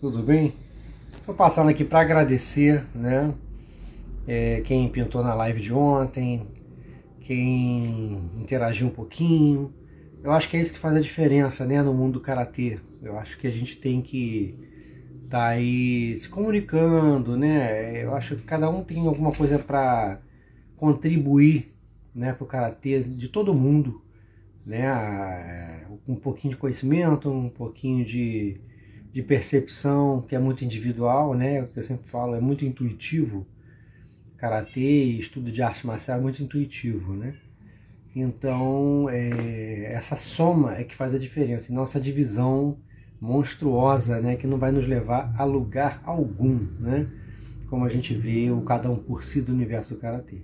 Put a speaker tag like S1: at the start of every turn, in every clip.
S1: Tudo bem? Estou passando aqui para agradecer, né? É, quem pintou na live de ontem, quem interagiu um pouquinho. Eu acho que é isso que faz a diferença, né? No mundo do karatê. Eu acho que a gente tem que estar tá aí se comunicando, né? Eu acho que cada um tem alguma coisa para contribuir, né? Para o karatê de todo mundo né, é, um pouquinho de conhecimento, um pouquinho de, de percepção, que é muito individual, né, o que eu sempre falo, é muito intuitivo. Karatê estudo de arte marcial é muito intuitivo, né? Então, é, essa soma é que faz a diferença, e nossa divisão monstruosa, né, que não vai nos levar a lugar algum, né? Como a gente vê o cada um por si do universo do karatê.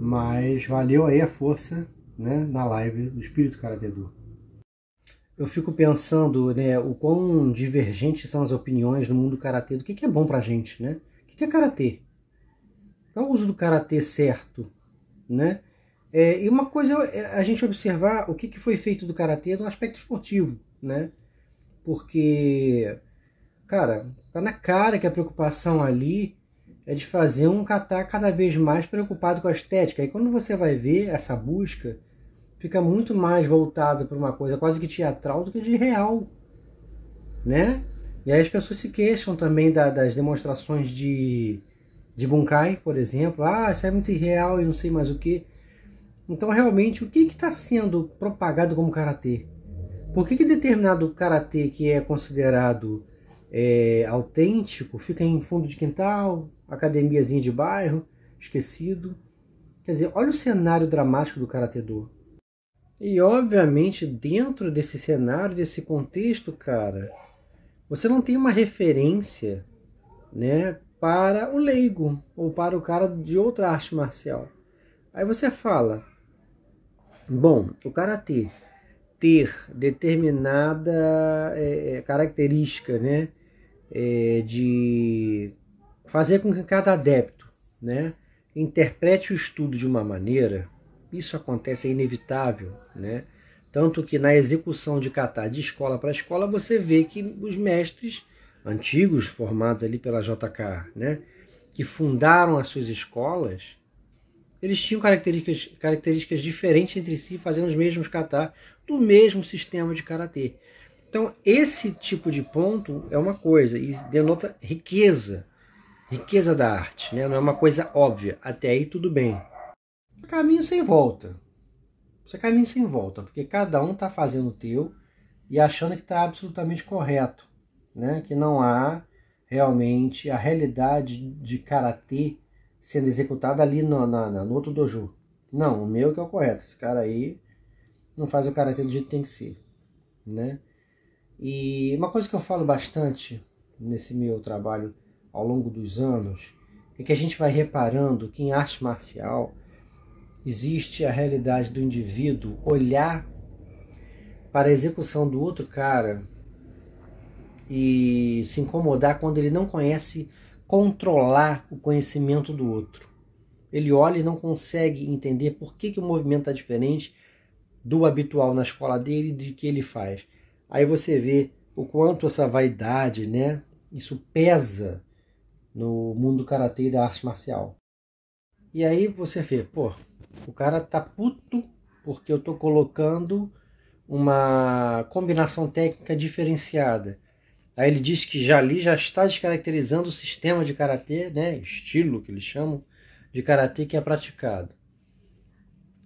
S1: Mas valeu aí a força né, na live do Espírito Caratedor. Eu fico pensando né, o quão divergentes são as opiniões no mundo karatê, do que, que é bom pra gente, né? O que, que é karatê? Qual é o uso do karatê certo, né? É, e uma coisa é a gente observar o que, que foi feito do karatê no aspecto esportivo, né? Porque, cara, tá na cara que a preocupação ali é de fazer um catar cada vez mais preocupado com a estética. E quando você vai ver essa busca, fica muito mais voltado para uma coisa quase que teatral do que de real, né? E aí as pessoas se queixam também da, das demonstrações de, de Bunkai, por exemplo. Ah, isso é muito irreal e não sei mais o que. Então, realmente, o que está sendo propagado como karatê? Por que, que determinado karatê que é considerado é, autêntico fica em fundo de quintal, academiazinha de bairro, esquecido. Quer dizer, olha o cenário dramático do do E obviamente, dentro desse cenário, desse contexto, cara, você não tem uma referência, né, para o leigo ou para o cara de outra arte marcial. Aí você fala: bom, o karatê ter determinada é, característica, né, é, de fazer com que cada adepto né, interprete o estudo de uma maneira, isso acontece, é inevitável, né? Tanto que na execução de catar de escola para escola, você vê que os mestres antigos, formados ali pela JK, né, que fundaram as suas escolas, eles tinham características, características diferentes entre si, fazendo os mesmos catar do mesmo sistema de karatê. Então, esse tipo de ponto é uma coisa e denota riqueza riqueza da arte, né? não é uma coisa óbvia. Até aí tudo bem. Caminho sem volta. Você é caminha sem volta, porque cada um está fazendo o teu e achando que está absolutamente correto, né? que não há realmente a realidade de karatê sendo executada ali no, na, no outro dojo. Não, o meu que é o correto. Esse cara aí não faz o karatê do jeito que tem que ser. Né? E uma coisa que eu falo bastante nesse meu trabalho ao longo dos anos é que a gente vai reparando que em arte marcial existe a realidade do indivíduo olhar para a execução do outro cara e se incomodar quando ele não conhece controlar o conhecimento do outro. Ele olha e não consegue entender por que, que o movimento está diferente do habitual na escola dele e de que ele faz. Aí você vê o quanto essa vaidade, né? Isso pesa no mundo do karatê e da arte marcial. E aí você vê, pô, o cara tá puto porque eu tô colocando uma combinação técnica diferenciada. Aí ele diz que já ali já está descaracterizando o sistema de karatê, né, estilo que eles chamam de karatê que é praticado.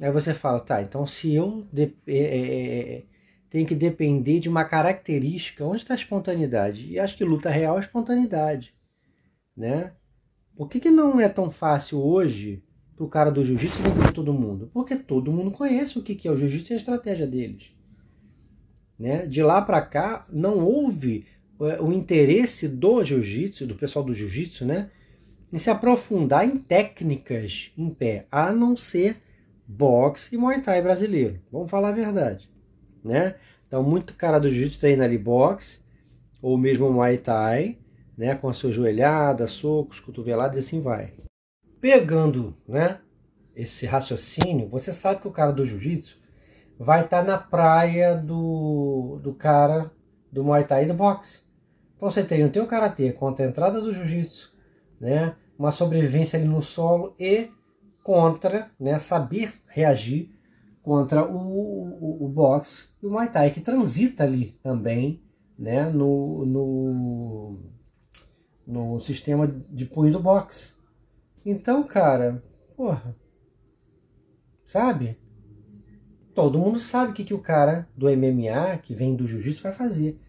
S1: Aí você fala, tá, então se eu de, é, é, é, é tenho que depender de uma característica, onde está a espontaneidade? E acho que luta real é espontaneidade né? Por que, que não é tão fácil hoje para o cara do jiu-jitsu vencer todo mundo? Porque todo mundo conhece o que, que é o jiu-jitsu e a estratégia deles. Né? De lá para cá, não houve é, o interesse do jiu-jitsu, do pessoal do jiu-jitsu, né? Em se aprofundar em técnicas em pé, a não ser boxe e muay thai brasileiro. Vamos falar a verdade, né? Então, muito cara do jiu-jitsu treina ali boxe ou mesmo muay thai né, com a sua joelhada, socos, cotoveladas e assim vai. Pegando né, esse raciocínio, você sabe que o cara do jiu-jitsu vai estar tá na praia do, do cara do Muay Thai e do boxe. Então você tem o teu karatê contra a entrada do jiu-jitsu, né, uma sobrevivência ali no solo e contra, né, saber reagir contra o, o, o boxe e o Muay Thai, que transita ali também né, no, no no sistema de punho do boxe. Então, cara, porra. Sabe? Todo mundo sabe o que, que o cara do MMA, que vem do jiu-jitsu, vai fazer.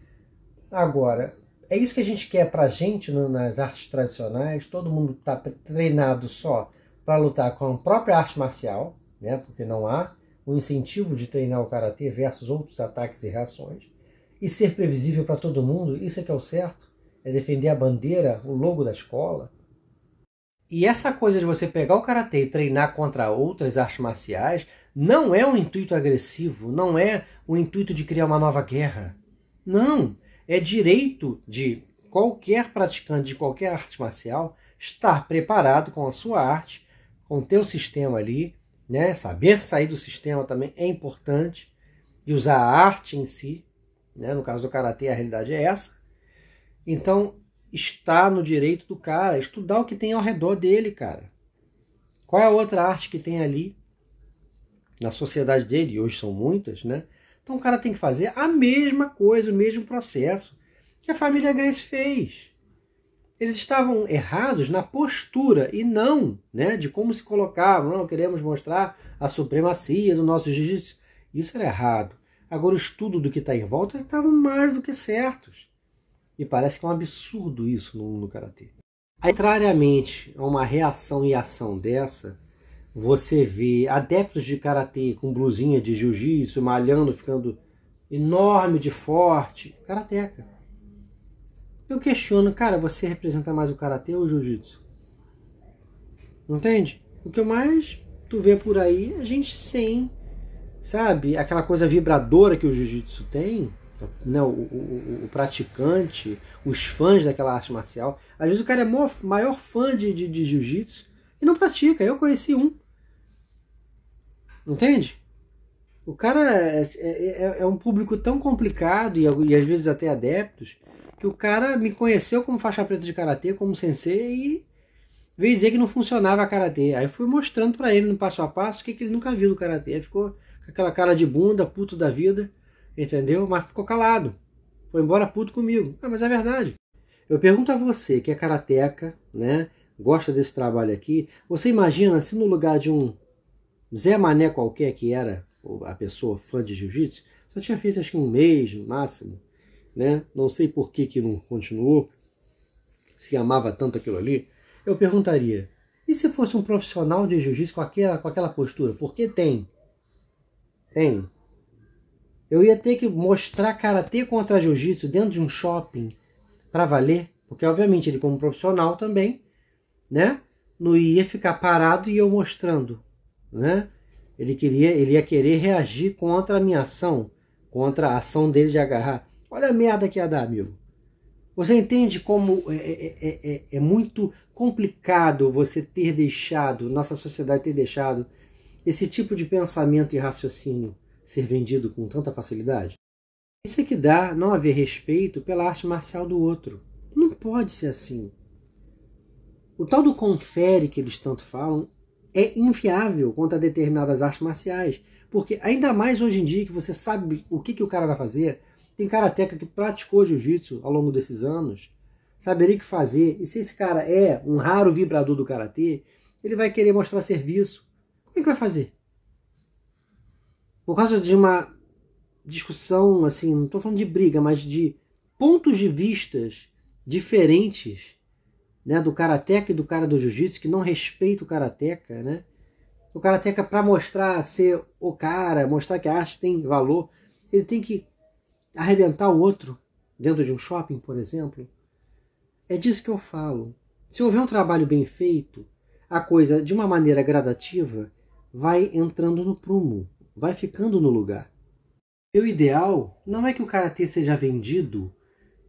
S1: Agora, é isso que a gente quer pra gente no, nas artes tradicionais. Todo mundo tá treinado só para lutar com a própria arte marcial, né? Porque não há o incentivo de treinar o karatê versus outros ataques e reações. E ser previsível para todo mundo, isso é que é o certo é defender a bandeira, o logo da escola. E essa coisa de você pegar o karatê e treinar contra outras artes marciais não é um intuito agressivo, não é o um intuito de criar uma nova guerra. Não, é direito de qualquer praticante de qualquer arte marcial estar preparado com a sua arte, com o teu sistema ali, né? Saber sair do sistema também é importante e usar a arte em si, né? No caso do karatê a realidade é essa. Então, está no direito do cara estudar o que tem ao redor dele, cara. Qual é a outra arte que tem ali na sociedade dele? E hoje são muitas, né? Então o cara tem que fazer a mesma coisa, o mesmo processo que a família Grace fez. Eles estavam errados na postura e não, né, de como se colocavam. Não queremos mostrar a supremacia do nosso jiu-jitsu. Isso era errado. Agora o estudo do que está em volta estavam mais do que certos. E parece que é um absurdo isso no mundo do karatê. Aí, contrariamente a uma reação e ação dessa, você vê adeptos de karatê com blusinha de jiu-jitsu, malhando, ficando enorme de forte, karateca. Eu questiono, cara, você representa mais o karatê ou o jiu-jitsu? Entende? O que mais tu vê por aí, a é gente sem, sabe, aquela coisa vibradora que o jiu-jitsu tem, né, o, o, o, praticante, os fãs daquela arte marcial. Às vezes o cara é maior, maior fã de, de, de jiu-jitsu e não pratica. Eu conheci um. Entende? O cara é, é, é, é um público tão complicado e, e, às vezes até adeptos que o cara me conheceu como faixa preta de karatê, como sensei e veio dizer que não funcionava karatê. Aí fui mostrando para ele no passo a passo o que, que ele nunca viu do karatê. ficou com aquela cara de bunda, puto da vida entendeu? Mas ficou calado. Foi embora puto comigo. Ah, mas é verdade. Eu pergunto a você que é karateca, né? Gosta desse trabalho aqui. Você imagina se no lugar de um Zé Mané qualquer que era a pessoa fã de jiu-jitsu, só tinha feito acho que um mês no máximo, né? Não sei por que que não continuou. Se amava tanto aquilo ali. Eu perguntaria: e se fosse um profissional de jiu-jitsu com aquela, com aquela postura? Porque tem. Tem. Eu ia ter que mostrar karatê contra jiu-jitsu dentro de um shopping para valer, porque obviamente ele como profissional também, né? Não ia ficar parado e eu mostrando, né? Ele queria, ele ia querer reagir contra a minha ação, contra a ação dele de agarrar. Olha a merda que ia dar, amigo. Você entende como é, é, é, é muito complicado você ter deixado, nossa sociedade ter deixado esse tipo de pensamento e raciocínio ser vendido com tanta facilidade? Isso é que dá não haver respeito pela arte marcial do outro. Não pode ser assim. O tal do confere que eles tanto falam é inviável quanto a determinadas artes marciais. Porque ainda mais hoje em dia que você sabe o que, que o cara vai fazer, tem karateca que praticou jiu-jitsu ao longo desses anos, saberia o que fazer. E se esse cara é um raro vibrador do karatê, ele vai querer mostrar serviço. Como é que vai fazer? por causa de uma discussão, assim, não estou falando de briga, mas de pontos de vistas diferentes né, do karateca e do cara do jiu-jitsu, que não respeita o karateca, né? O karateca, para mostrar ser o cara, mostrar que a arte tem valor, ele tem que arrebentar o outro dentro de um shopping, por exemplo. É disso que eu falo. Se houver um trabalho bem feito, a coisa, de uma maneira gradativa, vai entrando no prumo vai ficando no lugar. E o ideal não é que o karatê seja vendido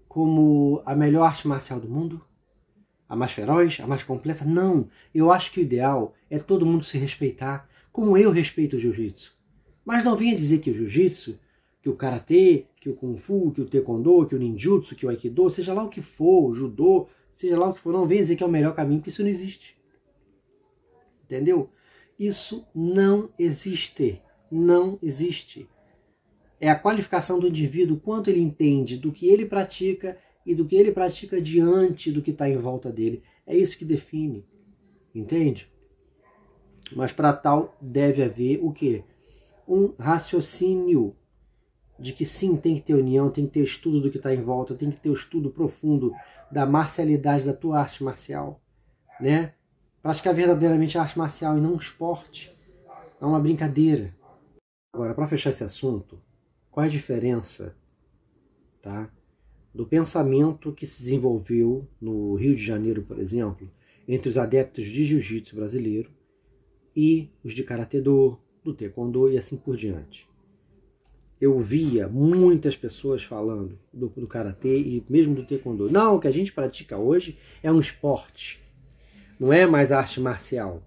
S1: como a melhor arte marcial do mundo, a mais feroz, a mais completa. Não, eu acho que o ideal é todo mundo se respeitar, como eu respeito o jiu-jitsu. Mas não venha dizer que o jiu-jitsu, que o karatê, que o kung fu, que o taekwondo, que o ninjutsu, que o aikido, seja lá o que for, o judô, seja lá o que for, não venha dizer que é o melhor caminho, porque isso não existe. Entendeu? Isso não existe não existe. É a qualificação do indivíduo, quanto ele entende do que ele pratica e do que ele pratica diante do que está em volta dele. É isso que define, entende? Mas para tal deve haver o quê? Um raciocínio de que sim, tem que ter união, tem que ter estudo do que está em volta, tem que ter o um estudo profundo da marcialidade da tua arte marcial, né? Praticar verdadeiramente a arte marcial e não um esporte, não é uma brincadeira, Agora, para fechar esse assunto, qual é a diferença tá, do pensamento que se desenvolveu no Rio de Janeiro, por exemplo, entre os adeptos de jiu-jitsu brasileiro e os de karatê-do, do taekwondo e assim por diante? Eu via muitas pessoas falando do, do karatê e mesmo do taekwondo. Não, o que a gente pratica hoje é um esporte, não é mais arte marcial.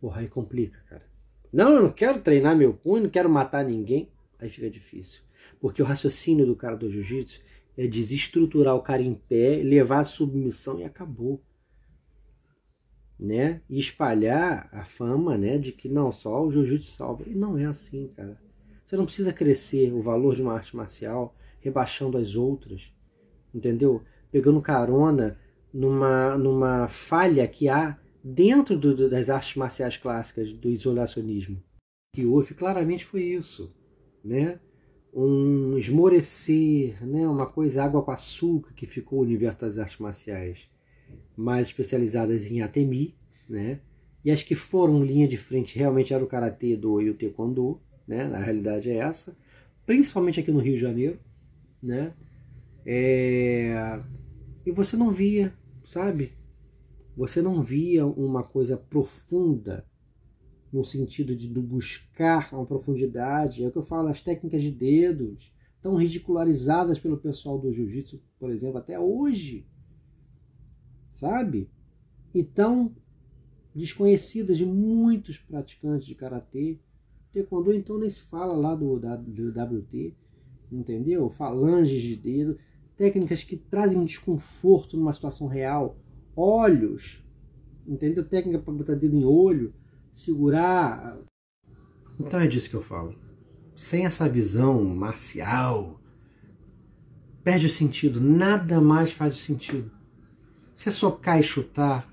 S1: Porra, aí complica, cara. Não, eu não quero treinar meu punho, não quero matar ninguém. Aí fica difícil. Porque o raciocínio do cara do jiu-jitsu é desestruturar o cara em pé, levar a submissão e acabou. Né? E espalhar a fama né, de que não, só o jiu-jitsu salva. E não é assim, cara. Você não precisa crescer o valor de uma arte marcial rebaixando as outras. Entendeu? Pegando carona numa, numa falha que há dentro do, das artes marciais clássicas do isolacionismo. Que houve claramente foi isso, né? Um esmorecer, né? Uma coisa água com açúcar que ficou o universo das artes marciais, mais especializadas em atemi, né? E as que foram linha de frente realmente era o karatê do e o taekwondo, né? Na realidade é essa, principalmente aqui no Rio de Janeiro, né? É... E você não via, sabe? você não via uma coisa profunda no sentido de buscar uma profundidade. É o que eu falo, as técnicas de dedos tão ridicularizadas pelo pessoal do jiu-jitsu, por exemplo, até hoje. Sabe? E tão desconhecidas de muitos praticantes de karatê. Taekwondo então nem se fala lá do, da, do WT, entendeu? Falanges de dedo, técnicas que trazem desconforto numa situação real olhos, entendeu? Técnica para botar dedo em olho, segurar. Então é disso que eu falo. Sem essa visão marcial, perde o sentido, nada mais faz sentido. Você socar e chutar,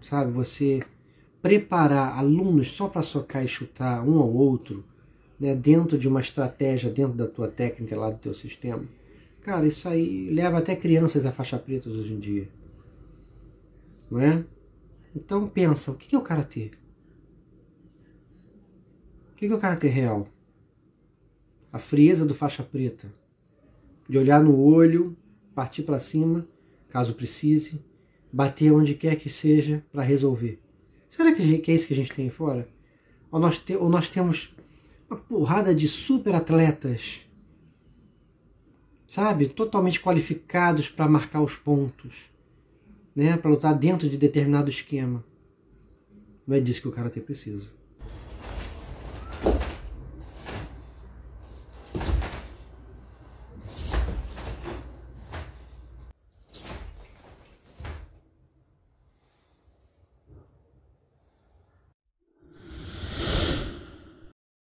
S1: sabe? Você preparar alunos só para socar e chutar um ao outro, né? dentro de uma estratégia, dentro da tua técnica lá do teu sistema. Cara, isso aí leva até crianças a faixa preta hoje em dia não é? Então pensa, o que é o karatê? O que é o karatê é real? A frieza do faixa preta, de olhar no olho, partir para cima, caso precise, bater onde quer que seja para resolver. Será que é isso que a gente tem fora? Ou nós, te, ou nós temos uma porrada de super atletas, sabe, totalmente qualificados para marcar os pontos né, para lutar dentro de determinado esquema. Não é disso que o karatê precisa.